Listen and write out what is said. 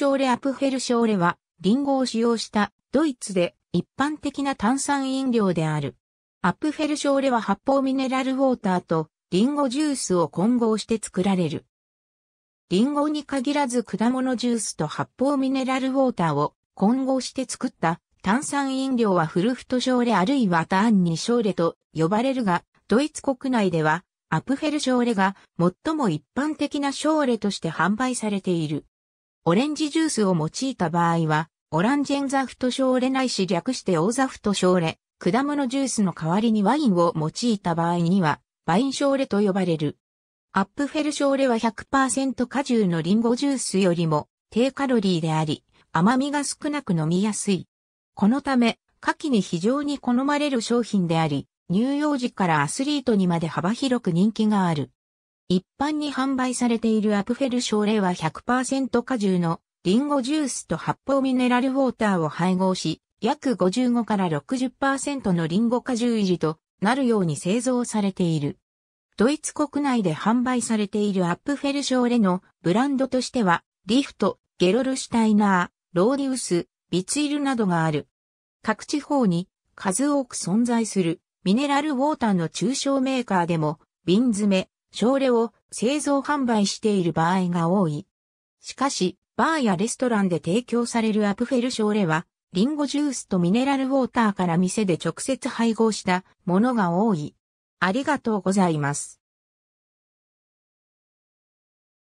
ショーレ・アプフェルショーレは、リンゴを使用したドイツで一般的な炭酸飲料である。アップフェルショーレは発泡ミネラルウォーターとリンゴジュースを混合して作られる。リンゴに限らず果物ジュースと発泡ミネラルウォーターを混合して作った炭酸飲料はフルフトショーレあるいはターンにショーレと呼ばれるが、ドイツ国内ではアップフェルショーレが最も一般的なショーレとして販売されている。オレンジジュースを用いた場合は、オランジェンザフトショーレないし略してオーザフトショーレ、果物ジュースの代わりにワインを用いた場合には、ワインショーレと呼ばれる。アップフェルショーレは100%果汁のリンゴジュースよりも低カロリーであり、甘みが少なく飲みやすい。このため、夏季に非常に好まれる商品であり、乳幼児からアスリートにまで幅広く人気がある。一般に販売されているアプフェル症例は100%果汁のリンゴジュースと発泡ミネラルウォーターを配合し、約55から60%のリンゴ果汁維持となるように製造されている。ドイツ国内で販売されているアップフェルショーレのブランドとしては、リフト、ゲロルシュタイナー、ローディウス、ビツイルなどがある。各地方に数多く存在するミネラルウォーターの中小メーカーでも瓶詰め、症例を製造販売している場合が多い。しかし、バーやレストランで提供されるアプフェル症例は、リンゴジュースとミネラルウォーターから店で直接配合したものが多い。ありがとうございます。